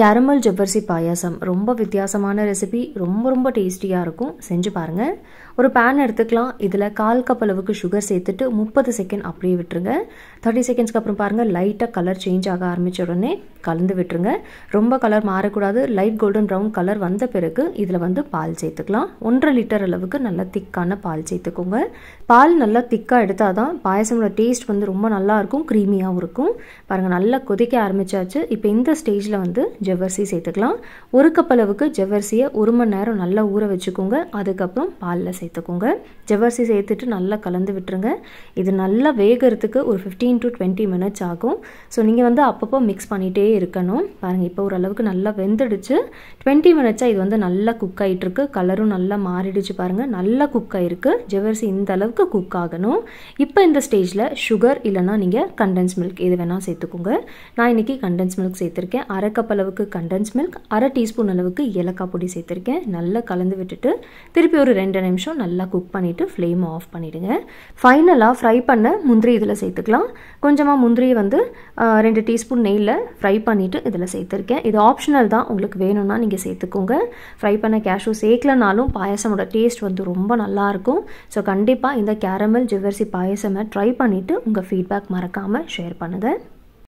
caramel ஜவ்வரிசி பாயாசம் ரொம்ப வித்தியாசமான ரெசிபி ரொம்ப ரொம்ப டேஸ்டியாக இருக்கும் செஞ்சு பாருங்கள் ஒரு பேன் எடுத்துக்கலாம் இதில் கால் கப் அளவுக்கு சுகர் சேர்த்துட்டு முப்பது செகண்ட் அப்படியே விட்டுருங்க தேர்ட்டி செகண்ட்ஸ்க்கு அப்புறம் பாருங்கள் லைட்டாக கலர் சேஞ்ச் ஆக ஆரம்பித்த உடனே கலந்து விட்டுருங்க ரொம்ப கலர் மாறக்கூடாது லைட் கோல்டன் ப்ரௌன் கலர் வந்த பிறகு இதில் வந்து பால் சேர்த்துக்கலாம் ஒன்றரை லிட்டர் அளவுக்கு நல்லா திக்கான பால் சேர்த்துக்கோங்க பால் நல்லா திக்காக எடுத்தால் தான் பாயசமோட டேஸ்ட் வந்து ரொம்ப நல்லாயிருக்கும் க்ரீமியாகவும் இருக்கும் பாருங்கள் நல்லா கொதிக்க ஆரம்பித்தாச்சு இப்போ இந்த ஸ்டேஜில் வந்து ஜவ்வரிசி சேர்த்துக்கலாம் ஒரு கப் அளவுக்கு ஜவ்வரிசியை ஒரு மணி நேரம் நல்லா ஊற வச்சுக்கோங்க அதுக்கப்புறம் பாலில் சேர்த்துக்கோங்க ஜவ்வரிசி சேர்த்துட்டு நல்லா கலந்து விட்டுருங்க இது நல்லா வேகிறதுக்கு ஒரு ஃபிஃப்டீன் டு டுவெண்ட்டி மினிட்ஸ் ஆகும் ஸோ நீங்கள் வந்து அப்பப்போ மிக்ஸ் பண்ணிகிட்டே இருக்கணும் பாருங்கள் இப்போ ஓரளவுக்கு நல்லா வெந்துடுச்சு டுவெண்ட்டி மினிட்ஸாக இது வந்து நல்லா குக் ஆகிட்டுருக்கு கலரும் நல்லா மாறிடுச்சு பாருங்கள் நல்லா குக் ஆகிருக்கு ஜவ்வரிசி இந்த அளவுக்கு குக் ஆகணும் இப்போ இந்த ஸ்டேஜில் சுகர் இல்லைனா நீங்கள் கண்டென்ஸ் மில்க் எது வேணால் சேர்த்துக்கோங்க நான் இன்றைக்கி கண்டென்ஸ் மில்க் சேர்த்துருக்கேன் அரை கப் அளவுக்கு அளவுக்கு கண்டென்ஸ் மில்க் அரை டீஸ்பூன் அளவுக்கு ஏலக்காய் பொடி சேர்த்துருக்கேன் நல்லா கலந்து விட்டுட்டு திருப்பி ஒரு ரெண்டு நிமிஷம் நல்லா குக் பண்ணிவிட்டு ஃப்ளேமை ஆஃப் பண்ணிவிடுங்க ஃபைனலாக ஃப்ரை பண்ண முந்திரி இதில் சேர்த்துக்கலாம் கொஞ்சமாக முந்திரியை வந்து ரெண்டு டீஸ்பூன் நெய்யில் ஃப்ரை பண்ணிவிட்டு இதில் சேர்த்துருக்கேன் இது ஆப்ஷனல் தான் உங்களுக்கு வேணும்னா நீங்கள் சேர்த்துக்கோங்க ஃப்ரை பண்ண கேஷ்யூ சேர்க்கலனாலும் பாயசமோட டேஸ்ட் வந்து ரொம்ப நல்லாயிருக்கும் ஸோ கண்டிப்பாக இந்த கேரமல் ஜிவர்சி பாயசமை ட்ரை பண்ணிவிட்டு உங்கள் ஃபீட்பேக் மறக்காமல் ஷேர் பண்ணுங்கள்